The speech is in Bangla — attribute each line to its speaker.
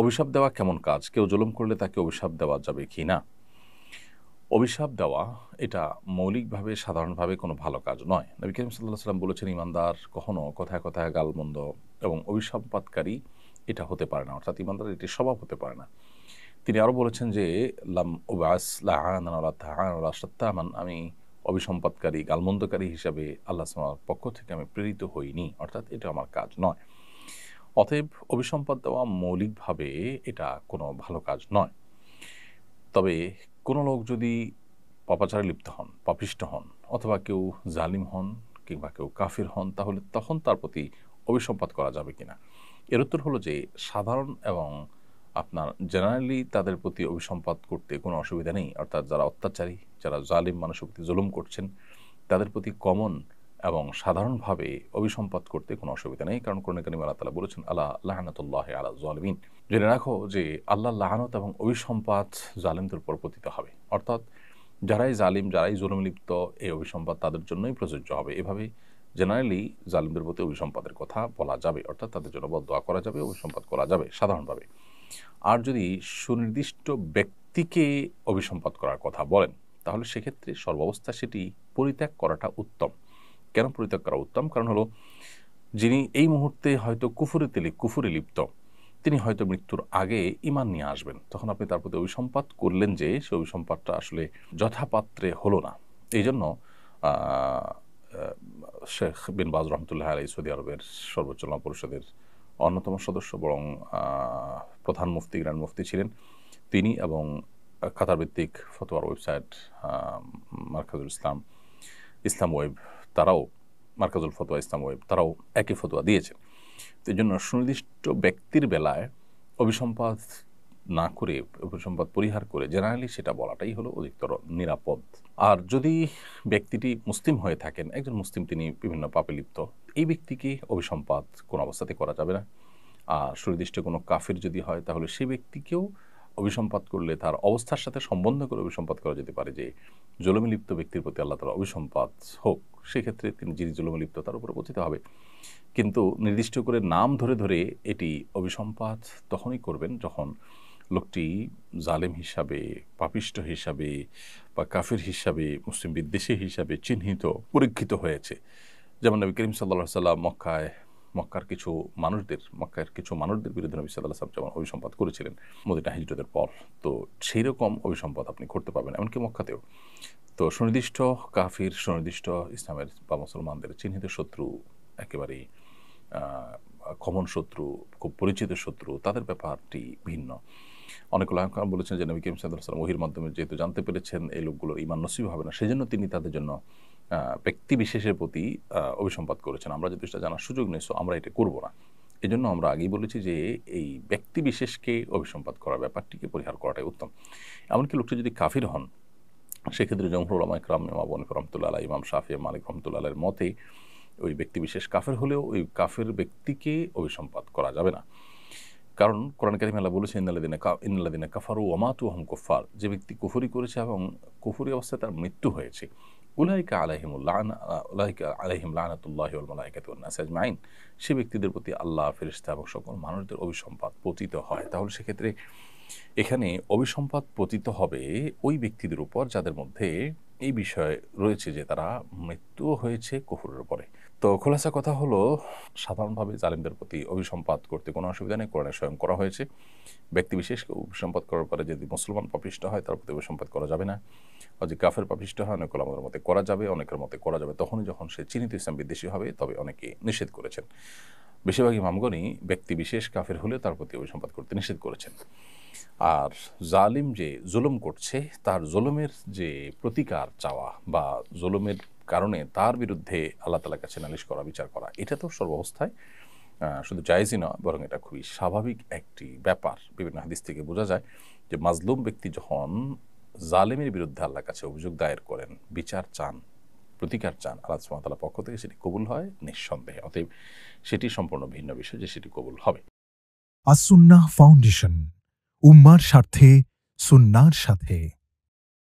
Speaker 1: অভিশাপ দেওয়া কেমন কাজ কেউ জুলুম করলে তাকে অভিশাপ দেওয়া যাবে কি না অভিশাপ দেওয়া এটা মৌলিকভাবে সাধারণভাবে কোনো ভালো কাজ নয় নবী করিম সাল্লাহ সাল্লাম বলেছেন ইমানদার কখনও কথায় কথায় গালমন্দ এবং অভিশাপপাতকারী এটা হতে পারে না অর্থাৎ ইমানদার এটি স্বভাব হতে পারে না তিনি আরও বলেছেন যে লাম ওবাস লাহান আমি অভিসম্পাদকারী গালমন্দকারী হিসাবে আল্লাহ পক্ষ থেকে আমি প্রেরিত হইনি অর্থাৎ এটা আমার কাজ নয় অতএব অভিসম্পদ দেওয়া মৌলিকভাবে এটা কোনো ভালো কাজ নয় তবে কোনো লোক যদি পাপাচারে লিপ্ত হন পাপিষ্ট হন অথবা কেউ জালিম হন কিংবা কেউ কাফির হন তাহলে তখন তার প্রতি অভিসম্পাদ করা যাবে কিনা এর উত্তর হলো যে সাধারণ এবং আপনার জেনারেলি তাদের প্রতি অভিসম্পাদ করতে কোনো অসুবিধা নেই অর্থাৎ যারা অত্যাচারী যারা জালিম মানুষের প্রতি জুলুম করছেন তাদের প্রতি কমন এবং সাধারণভাবে অভিসম্পাদ করতে কোনো অসুবিধা নেই কারণ কোরআন কানিম আল্লাহ তালা বলেছেন আল্লাহ লাহানাতুল্লাহ আলা জালমিন জেনে রাখো যে আল্লাহ লাহানত এবং অভিসম্পাদ জালিমদের উপর পতিত হবে অর্থাৎ যারাই জালিম যারাই জুলুম লিপ্ত এই অভিসম্পাদ তাদের জন্যই প্রযোজ্য হবে এভাবে জেনারেলি জালিমদের প্রতি অভিসম্পাদের কথা বলা যাবে অর্থাৎ তাদের জন্য বদোয়া করা যাবে অভিসম্পাদ করা যাবে সাধারণভাবে আর যদি সুনির্দিষ্ট ব্যক্তিকে অভিসম্পাদ করার কথা বলেন তাহলে সেক্ষেত্রে সর্বাবস্থা সেটি পরিত্যাগ করাটা উত্তম কেন পরিত্যাগ করা উত্তম কারণ হলো যিনি এই মুহূর্তে হয়তো কুফুরে কুফুরিতে কুফুরে লিপ্ত তিনি হয়তো মৃত্যুর আগে ইমান নিয়ে আসবেন তখন আপনি তার প্রতি অভিসম্পাত করলেন যে সেই অভিসম্পাতটা আসলে যথাপাত্রে হলো না এই জন্য শেখ বিন বাজ রহমতুল্লাহ আলাই সৌদি আরবের সর্বোচ্চ পরিষদের অন্যতম সদস্য বরং প্রধান মুফতি গ্র্যান্ড মুফতি ছিলেন তিনি এবং কাতারভিত্তিক ফতোয়ার ওয়েবসাইট মার্কাজুল ইসলাম ইসলাম ওয়েব তারাও মার্কাজুল ফতোয়া ইসলাম ওয়েব তারাও একই ফতোয়া দিয়েছে এই জন্য সুনির্দিষ্ট ব্যক্তির বেলায় অভিসম্পাদ না করে অভিসম্পাদ পরিহার করে জেনারেলি সেটা বলাটাই হলো অধিকতর নিরাপদ আর যদি ব্যক্তিটি মুসলিম হয়ে থাকেন একজন মুসলিম তিনি বিভিন্ন পাপে লিপ্ত এই ব্যক্তিকে অভিসম্পাদ কোনো অবস্থাতে করা যাবে না আর সুনির্দিষ্ট কোনো কাফের যদি হয় তাহলে সেই ব্যক্তিকেও অভিসম্পাত করলে তার অবস্থার সাথে সম্বন্ধ করে অভিসম্পাত করা যেতে পারে যে জলমে লিপ্ত ব্যক্তির প্রতি আল্লাহ তালা অভিসম্পাত হোক সেক্ষেত্রে তিনি যিনি জলমে লিপ্ত তার উপরে পতিত হবে কিন্তু নির্দিষ্ট করে নাম ধরে ধরে এটি অভিসম্পাদ তখনই করবেন যখন লোকটি জালেম হিসাবে পাপিষ্ট হিসাবে বা কাফের হিসাবে মুসলিম বিদ্বেষী হিসাবে চিহ্নিত পরীক্ষিত হয়েছে যেমন নবী করিম সাল্লা সাল্লাম মক্কায় মক্কার কিছু মানুষদের মক্কার কিছু মানুষদের বিরুদ্ধে নবী সাল্লাহ সাহেব যেমন অভিসম্পাদ করেছিলেন মদিনা হিজরতের পর তো সেই রকম অভিসম্পাদ আপনি করতে পারবেন এমনকি মক্কাতেও তো সুনির্দিষ্ট কাফির সুনির্দিষ্ট ইসলামের বা মুসলমানদের চিহ্নিত শত্রু একেবারেই কমন শত্রু খুব পরিচিত শত্রু তাদের ব্যাপারটি ভিন্ন অনেক লাহকাম বলেছেন যে নবী করিম সাল্লাহ সাল্লাম ওহির মাধ্যমে যেহেতু জানতে পেরেছেন এই লোকগুলোর ইমান নসিব হবে না সেজন্য তিনি তাদের জন্য ব্যক্তি বিশেষের প্রতি অভিসম্পাদ করেছেন আমরা যদি সেটা জানার সুযোগ নেই আমরা এটা করব না এজন্য আমরা আগেই বলেছি যে এই ব্যক্তি বিশেষকে অভিসম্পাদ করার ব্যাপারটিকে পরিহার করাটাই উত্তম এমনকি লোকটি যদি কাফির হন সেক্ষেত্রে জমহুল আলামা ইকরাম ইমাম বনিফ রহমতুল্লাহ ইমাম শাফি মালিক রহমতুল্লাহের মতে ওই ব্যক্তি বিশেষ কাফের হলেও ওই কাফের ব্যক্তিকে অভিসম্পাদ করা যাবে না কারণ কোরআন কারিম আল্লাহ বলেছে ইন্দালাদিনা ইন্দালাদিনা কাফারু ওমাতু হম কুফার যে ব্যক্তি কুফুরি করেছে এবং কুফুরি অবস্থায় তার মৃত্যু হয়েছে উলাইকা আলাহিমুল্লাহ উলাইকা আলাহিম সে ব্যক্তিদের প্রতি আল্লাহ ফেরিস্তা এবং সকল মানুষদের অভিসম্পাদ পতিত হয় তাহলে সেক্ষেত্রে এখানে অভিসম্পাদ পতিত হবে ওই ব্যক্তিদের উপর যাদের মধ্যে এই বিষয় রয়েছে যে তারা মৃত্যু হয়েছে কুফুরের পরে তো খোলাসা কথা হলো সাধারণভাবে জালিমদের প্রতি অভিসম্পাদ করতে কোনো অসুবিধা নেই কোরআনে স্বয়ং করা হয়েছে ব্যক্তি বিশেষ অভিসম্পাদ করার পরে যদি মুসলমান পাপিষ্ট হয় তার প্রতি অভিসম্পাত করা যাবে না যে কাফের পাপিষ্ট হয় অনেক আমাদের মতে করা যাবে অনেকের মতে করা যাবে তখনই যখন সে চিহ্নিত ইসলাম বিদ্বেষী হবে তবে অনেকে নিষেধ করেছেন বেশিরভাগই মামগণই ব্যক্তি বিশেষ কাফের হলে তার প্রতি অভিসম্পাদ করতে নিষেধ করেছেন আর জালিম যে জুলুম করছে তার জুলুমের যে প্রতিকার চাওয়া বা জুলুমের কারণে তার বিরুদ্ধে আল্লাহ তালার কাছে নালিশ করা বিচার করা এটা তো সর্বাবস্থায় শুধু জায়জই নয় বরং এটা খুবই স্বাভাবিক একটি ব্যাপার বিভিন্ন হাদিস থেকে বোঝা যায় যে মাজলুম ব্যক্তি যখন জালেমের বিরুদ্ধে আল্লাহর কাছে অভিযোগ দায়ের করেন বিচার চান প্রতিকার চান আল্লাহ সুমাতালার পক্ষ থেকে সেটি কবুল হয় নিঃসন্দেহে অতএব সেটি সম্পূর্ণ ভিন্ন বিষয় যে সেটি কবুল হবে আসুন্না ফাউন্ডেশন উম্মার স্বার্থে সুন্নার সাথে